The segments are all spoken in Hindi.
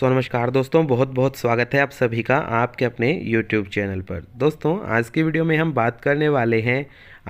सो नमस्कार दोस्तों बहुत बहुत स्वागत है आप सभी का आपके अपने YouTube चैनल पर दोस्तों आज की वीडियो में हम बात करने वाले हैं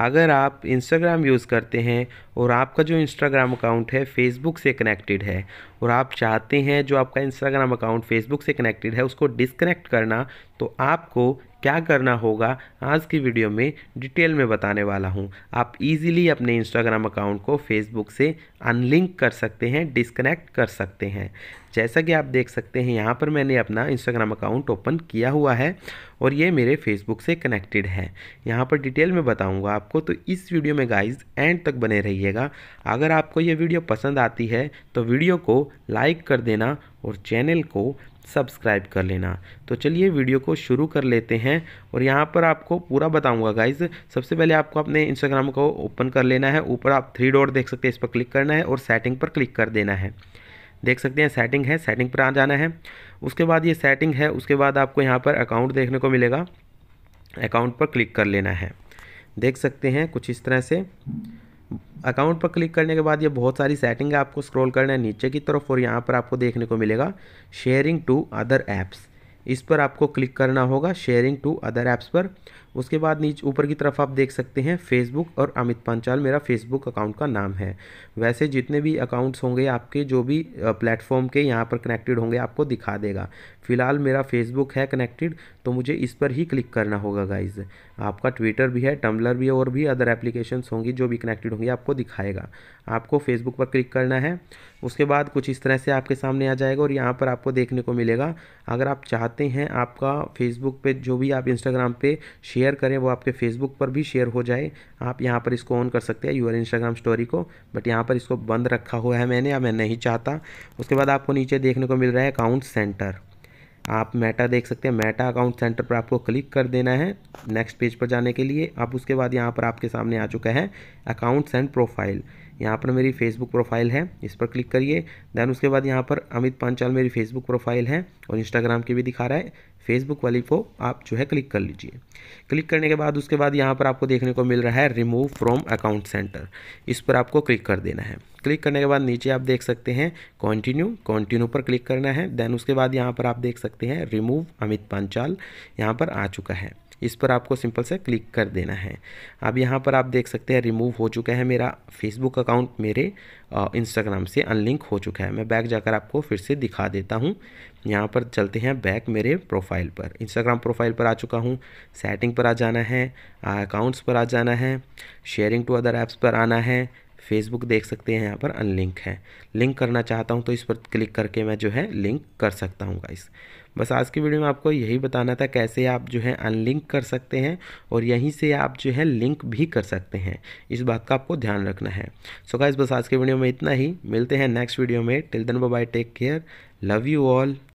अगर आप इंस्टाग्राम यूज़ करते हैं और आपका जो इंस्टाग्राम अकाउंट है फेसबुक से कनेक्टेड है और आप चाहते हैं जो आपका इंस्टाग्राम अकाउंट फेसबुक से कनेक्टेड है उसको डिसकनेक्ट करना तो आपको क्या करना होगा आज की वीडियो में डिटेल में बताने वाला हूँ आप इजीली अपने इंस्टाग्राम अकाउंट को फेसबुक से अनलिंक कर सकते हैं डिसकनेक्ट कर सकते हैं जैसा कि आप देख सकते हैं यहाँ पर मैंने अपना इंस्टाग्राम अकाउंट ओपन किया हुआ है और ये मेरे फेसबुक से कनेक्टेड है यहाँ पर डिटेल में बताऊँगा आपको तो इस वीडियो में गाइज एंड तक बने रहिएगा अगर आपको ये वीडियो पसंद आती है तो वीडियो को लाइक कर देना और चैनल को सब्सक्राइब कर लेना तो चलिए वीडियो को शुरू कर लेते हैं और यहाँ पर आपको पूरा बताऊंगा गाइज सबसे पहले आपको अपने इंस्टाग्राम को ओपन कर लेना है ऊपर आप थ्री डॉट देख सकते हैं इस पर क्लिक करना है और सेटिंग पर क्लिक कर देना है देख सकते हैं सेटिंग है सेटिंग पर आ जाना है उसके बाद ये सेटिंग है उसके बाद आपको यहाँ पर अकाउंट देखने को मिलेगा अकाउंट पर क्लिक कर लेना है देख सकते हैं कुछ इस तरह से अकाउंट पर क्लिक करने के बाद ये बहुत सारी सेटिंग है आपको स्क्रॉल करना है नीचे की तरफ और यहाँ पर आपको देखने को मिलेगा शेयरिंग टू अदर ऐप्स इस पर आपको क्लिक करना होगा शेयरिंग टू अदर ऐप्स पर उसके बाद नीचे ऊपर की तरफ आप देख सकते हैं फेसबुक और अमित पांचाल मेरा फेसबुक अकाउंट का नाम है वैसे जितने भी अकाउंट्स होंगे आपके जो भी प्लेटफॉर्म के यहाँ पर कनेक्टेड होंगे आपको दिखा देगा फिलहाल मेरा फेसबुक है कनेक्टेड तो मुझे इस पर ही क्लिक करना होगा गाइज आपका ट्विटर भी है टम्बलर भी है और भी अदर एप्लीकेशन होंगी जो भी कनेक्टेड होंगी आपको दिखाएगा आपको फेसबुक पर क्लिक करना है उसके बाद कुछ इस तरह से आपके सामने आ जाएगा और यहाँ पर आपको देखने को मिलेगा अगर आप चाहते हैं आपका फेसबुक पे जो भी आप इंस्टाग्राम पे शेयर करें वो आपके फेसबुक पर भी शेयर हो जाए आप यहाँ पर इसको ऑन कर सकते हैं यूर इंस्टाग्राम स्टोरी को बट यहाँ पर इसको बंद रखा हुआ है मैंने या मैं नहीं चाहता उसके बाद आपको नीचे देखने को मिल रहा है अकाउंट सेंटर आप मेटा देख सकते हैं मेटा अकाउंट सेंटर पर आपको क्लिक कर देना है नेक्स्ट पेज पर जाने के लिए अब उसके बाद यहाँ पर आपके सामने आ चुका है अकाउंट्स एंड प्रोफाइल यहाँ पर मेरी फेसबुक प्रोफाइल है इस पर क्लिक करिए देन उसके बाद यहाँ पर अमित पांचाल मेरी फेसबुक प्रोफाइल है और इंस्टाग्राम की भी दिखा रहा है फेसबुक वाली को आप जो है क्लिक कर लीजिए क्लिक करने के बाद उसके बाद यहाँ पर आपको देखने को मिल रहा है रिमूव फ्रॉम अकाउंट सेंटर इस पर आपको क्लिक कर देना है क्लिक करने के बाद नीचे आप देख सकते हैं कंटिन्यू कंटिन्यू पर क्लिक करना है देन उसके बाद यहाँ पर आप देख सकते हैं रिमूव अमित पांचाल यहाँ पर आ चुका है इस पर आपको सिंपल से क्लिक कर देना है अब यहाँ पर आप देख सकते हैं रिमूव हो चुका है मेरा फेसबुक अकाउंट मेरे इंस्टाग्राम से अनलिंक हो चुका है मैं बैक जाकर आपको फिर से दिखा देता हूँ यहाँ पर चलते हैं बैक मेरे प्रोफाइल पर इंस्टाग्राम प्रोफाइल पर आ चुका हूँ सेटिंग पर आ जाना है अकाउंट्स पर आ जाना है शेयरिंग टू अदर ऐप्स पर आना है फेसबुक देख सकते हैं यहाँ पर अनलिंक है लिंक करना चाहता हूँ तो इस पर क्लिक करके मैं जो है लिंक कर सकता हूँ गाइस बस आज की वीडियो में आपको यही बताना था कैसे आप जो है अनलिंक कर सकते हैं और यहीं से आप जो है लिंक भी कर सकते हैं इस बात का आपको ध्यान रखना है सो so गाइस बस आज के वीडियो में इतना ही मिलते हैं नेक्स्ट वीडियो में till then bye take care love you all